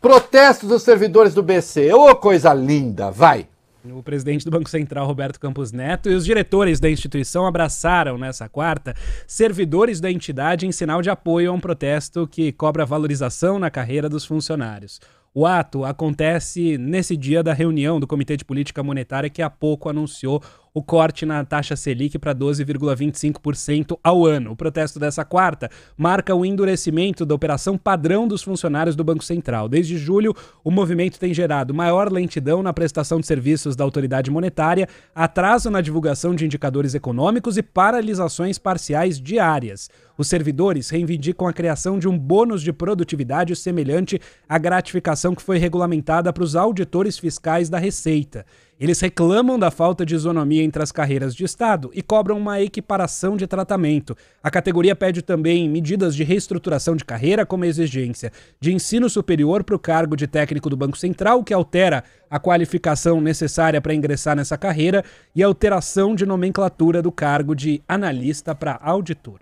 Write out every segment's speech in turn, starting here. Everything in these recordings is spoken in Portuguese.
Protestos dos servidores do BC. Ô, oh, coisa linda, vai! O presidente do Banco Central, Roberto Campos Neto, e os diretores da instituição abraçaram nessa quarta servidores da entidade em sinal de apoio a um protesto que cobra valorização na carreira dos funcionários. O ato acontece nesse dia da reunião do Comitê de Política Monetária que há pouco anunciou o corte na taxa Selic para 12,25% ao ano. O protesto dessa quarta marca o endurecimento da operação padrão dos funcionários do Banco Central. Desde julho, o movimento tem gerado maior lentidão na prestação de serviços da autoridade monetária, atraso na divulgação de indicadores econômicos e paralisações parciais diárias. Os servidores reivindicam a criação de um bônus de produtividade semelhante à gratificação que foi regulamentada para os auditores fiscais da Receita. Eles reclamam da falta de isonomia entre as carreiras de Estado e cobram uma equiparação de tratamento. A categoria pede também medidas de reestruturação de carreira, como a exigência de ensino superior para o cargo de técnico do Banco Central, que altera a qualificação necessária para ingressar nessa carreira, e alteração de nomenclatura do cargo de analista para auditor.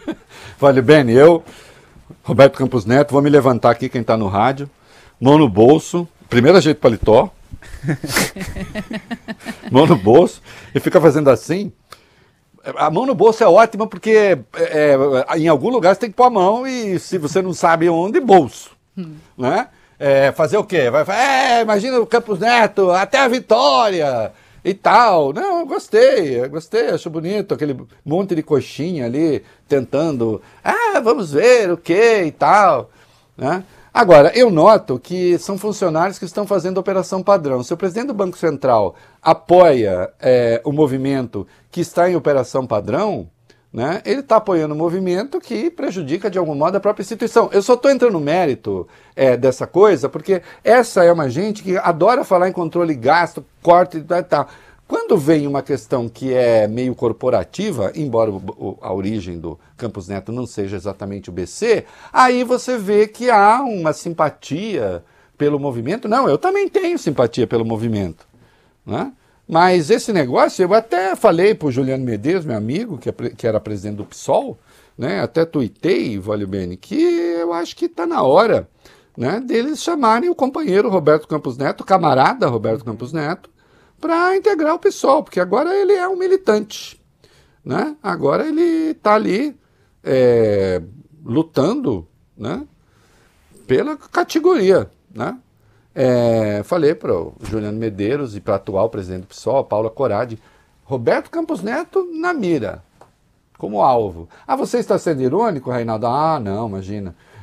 Vale bem, eu, Roberto Campos Neto, vou me levantar aqui quem está no rádio, mão no bolso, primeiro jeito paletó mão no bolso e fica fazendo assim. A mão no bolso é ótima porque é, é, em algum lugar você tem que pôr a mão e se você não sabe onde, bolso. Hum. Né? É, fazer o quê? Vai, é, imagina o Campos Neto, até a vitória e tal. Não, gostei, gostei, acho bonito aquele monte de coxinha ali tentando. Ah, vamos ver o que e tal. Né? Agora, eu noto que são funcionários que estão fazendo operação padrão. Se o presidente do Banco Central apoia é, o movimento que está em operação padrão, né, ele está apoiando um movimento que prejudica de algum modo a própria instituição. Eu só estou entrando no mérito é, dessa coisa, porque essa é uma gente que adora falar em controle gasto, corte e tal. tal. Quando vem uma questão que é meio corporativa, embora a origem do Campos Neto não seja exatamente o BC, aí você vê que há uma simpatia pelo movimento. Não, eu também tenho simpatia pelo movimento. Né? Mas esse negócio, eu até falei para o Juliano Medeiros, meu amigo, que, é, que era presidente do PSOL, né? até tuitei, Valeu Bene, que eu acho que está na hora né, deles chamarem o companheiro Roberto Campos Neto, camarada Roberto Campos Neto, para integrar o PSOL, porque agora ele é um militante. Né? Agora ele está ali é, lutando né? pela categoria. Né? É, falei para o Juliano Medeiros e para o atual presidente do PSOL, Paula Coradi, Roberto Campos Neto na mira, como alvo. Ah, você está sendo irônico, Reinaldo? Ah, não, imagina.